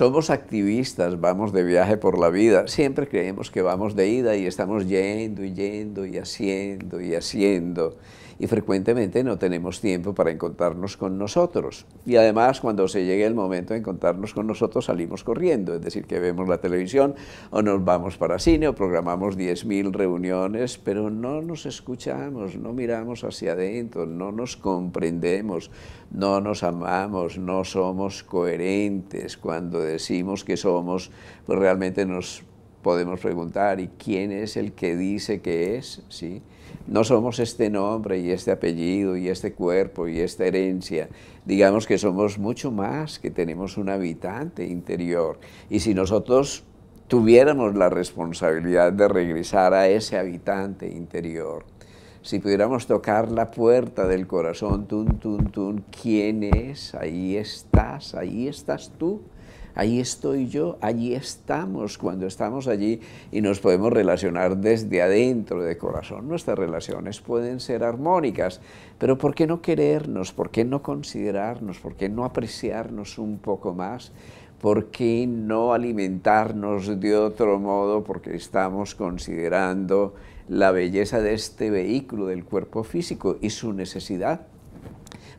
Somos activistas, vamos de viaje por la vida, siempre creemos que vamos de ida y estamos yendo y yendo y haciendo y haciendo y frecuentemente no tenemos tiempo para encontrarnos con nosotros. Y además cuando se llegue el momento de encontrarnos con nosotros salimos corriendo, es decir, que vemos la televisión o nos vamos para cine o programamos 10.000 reuniones, pero no nos escuchamos, no miramos hacia adentro, no nos comprendemos, no nos amamos, no somos coherentes. Cuando decimos que somos, pues realmente nos podemos preguntar, ¿y quién es el que dice que es? ¿Sí? No somos este nombre y este apellido y este cuerpo y esta herencia. Digamos que somos mucho más, que tenemos un habitante interior. Y si nosotros tuviéramos la responsabilidad de regresar a ese habitante interior, si pudiéramos tocar la puerta del corazón, tun, tun, tun, ¿quién es? Ahí estás, ahí estás tú Ahí estoy yo, allí estamos cuando estamos allí y nos podemos relacionar desde adentro de corazón. Nuestras relaciones pueden ser armónicas, pero ¿por qué no querernos? ¿Por qué no considerarnos? ¿Por qué no apreciarnos un poco más? ¿Por qué no alimentarnos de otro modo? Porque estamos considerando la belleza de este vehículo, del cuerpo físico y su necesidad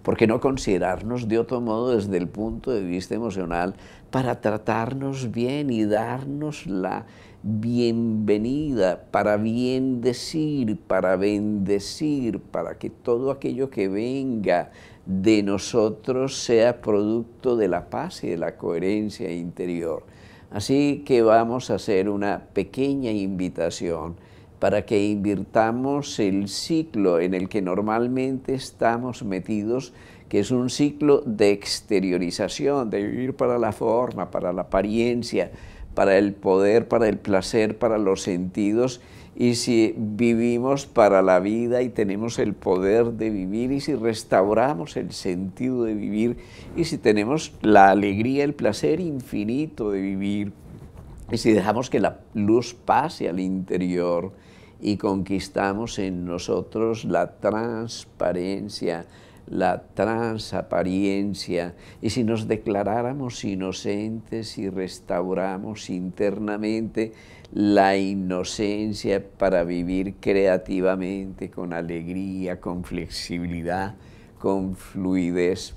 ¿Por qué no considerarnos de otro modo desde el punto de vista emocional para tratarnos bien y darnos la bienvenida, para bien decir, para bendecir, para que todo aquello que venga de nosotros sea producto de la paz y de la coherencia interior? Así que vamos a hacer una pequeña invitación para que invirtamos el ciclo en el que normalmente estamos metidos, que es un ciclo de exteriorización, de vivir para la forma, para la apariencia, para el poder, para el placer, para los sentidos, y si vivimos para la vida y tenemos el poder de vivir, y si restauramos el sentido de vivir, y si tenemos la alegría, el placer infinito de vivir, y si dejamos que la luz pase al interior y conquistamos en nosotros la transparencia, la transapariencia, y si nos declaráramos inocentes y restauramos internamente la inocencia para vivir creativamente, con alegría, con flexibilidad, con fluidez,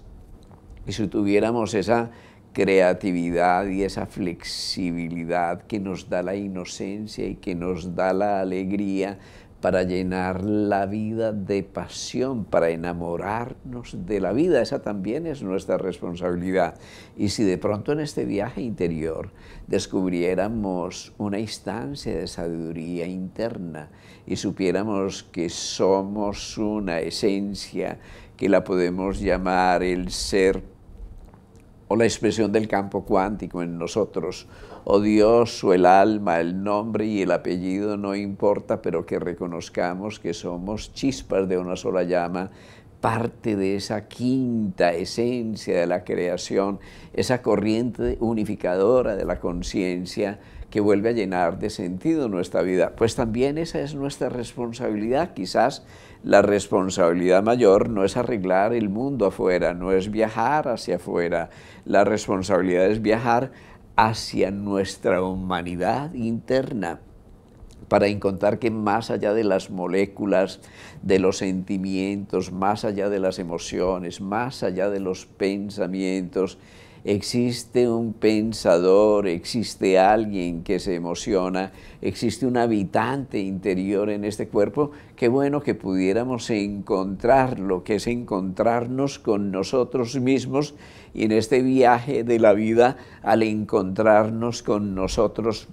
y si tuviéramos esa creatividad y esa flexibilidad que nos da la inocencia y que nos da la alegría para llenar la vida de pasión, para enamorarnos de la vida. Esa también es nuestra responsabilidad. Y si de pronto en este viaje interior descubriéramos una instancia de sabiduría interna y supiéramos que somos una esencia que la podemos llamar el ser o la expresión del campo cuántico en nosotros. o oh Dios, o el alma, el nombre y el apellido no importa, pero que reconozcamos que somos chispas de una sola llama, parte de esa quinta esencia de la creación, esa corriente unificadora de la conciencia, que vuelve a llenar de sentido nuestra vida. Pues también esa es nuestra responsabilidad. Quizás la responsabilidad mayor no es arreglar el mundo afuera, no es viajar hacia afuera. La responsabilidad es viajar hacia nuestra humanidad interna para encontrar que más allá de las moléculas, de los sentimientos, más allá de las emociones, más allá de los pensamientos, existe un pensador, existe alguien que se emociona, existe un habitante interior en este cuerpo, qué bueno que pudiéramos encontrar lo que es encontrarnos con nosotros mismos y en este viaje de la vida al encontrarnos con nosotros,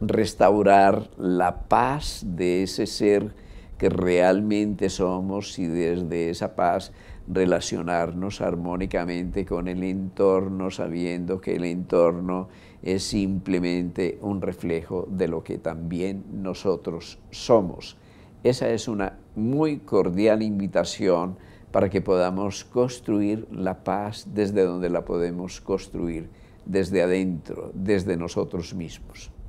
restaurar la paz de ese ser que realmente somos y desde esa paz relacionarnos armónicamente con el entorno, sabiendo que el entorno es simplemente un reflejo de lo que también nosotros somos. Esa es una muy cordial invitación para que podamos construir la paz desde donde la podemos construir, desde adentro, desde nosotros mismos.